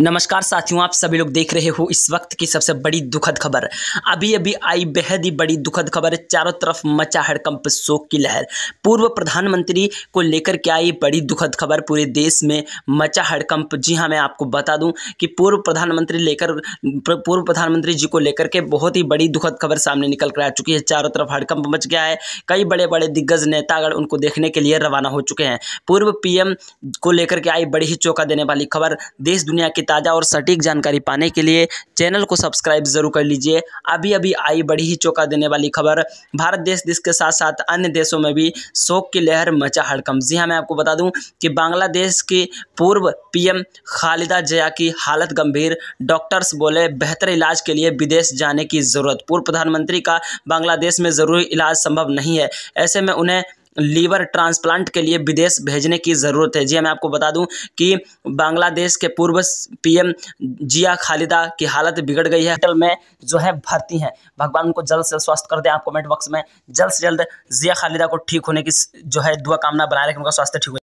नमस्कार साथियों आप सभी लोग देख रहे हो इस वक्त की सबसे बड़ी दुखद खबर अभी अभी आई बेहद ही बड़ी दुखद खबर चारों तरफ मचा हड़कंप शोक की लहर पूर्व प्रधानमंत्री को लेकर के आई बड़ी दुखद खबर पूरे देश में मचा हड़कंप जी हाँ मैं आपको बता दूं कि पूर्व प्रधानमंत्री लेकर पूर्व प्रधानमंत्री जी को लेकर के बहुत ही बड़ी दुखद खबर सामने निकल कर आ चुकी है चारों तरफ हड़कंप मच गया है कई बड़े बड़े दिग्गज नेतागण उनको देखने के लिए रवाना हो चुके हैं पूर्व पी को लेकर के आई बड़ी ही चौका देने वाली खबर देश दुनिया की ताज़ा और सटीक जानकारी पाने के लिए चैनल को सब्सक्राइब जरूर कर लीजिए अभी अभी आई बड़ी ही चौंका देने वाली खबर भारत देश देश के साथ साथ अन्य देशों में भी शोक की लहर मचा हड़कम जी हाँ मैं आपको बता दूँ कि बांग्लादेश की पूर्व पी खालिदा जया की हालत गंभीर डॉक्टर्स बोले बेहतर इलाज के लिए विदेश जाने की ज़रूरत पूर्व प्रधानमंत्री का बांग्लादेश में ज़रूरी इलाज संभव नहीं है ऐसे में उन्हें लीवर ट्रांसप्लांट के लिए विदेश भेजने की ज़रूरत है जी हाँ, मैं आपको बता दूं कि बांग्लादेश के पूर्व पीएम जिया खालिदा की हालत बिगड़ गई है हॉस्पिटल में जो है भर्ती हैं भगवान उनको जल्द से स्वस्थ कर दें आप कमेंट बॉक्स में जल्द से जल्द जिया खालिदा को ठीक होने की जो है दुआ कामना बनाए रखें उनका स्वास्थ्य ठीक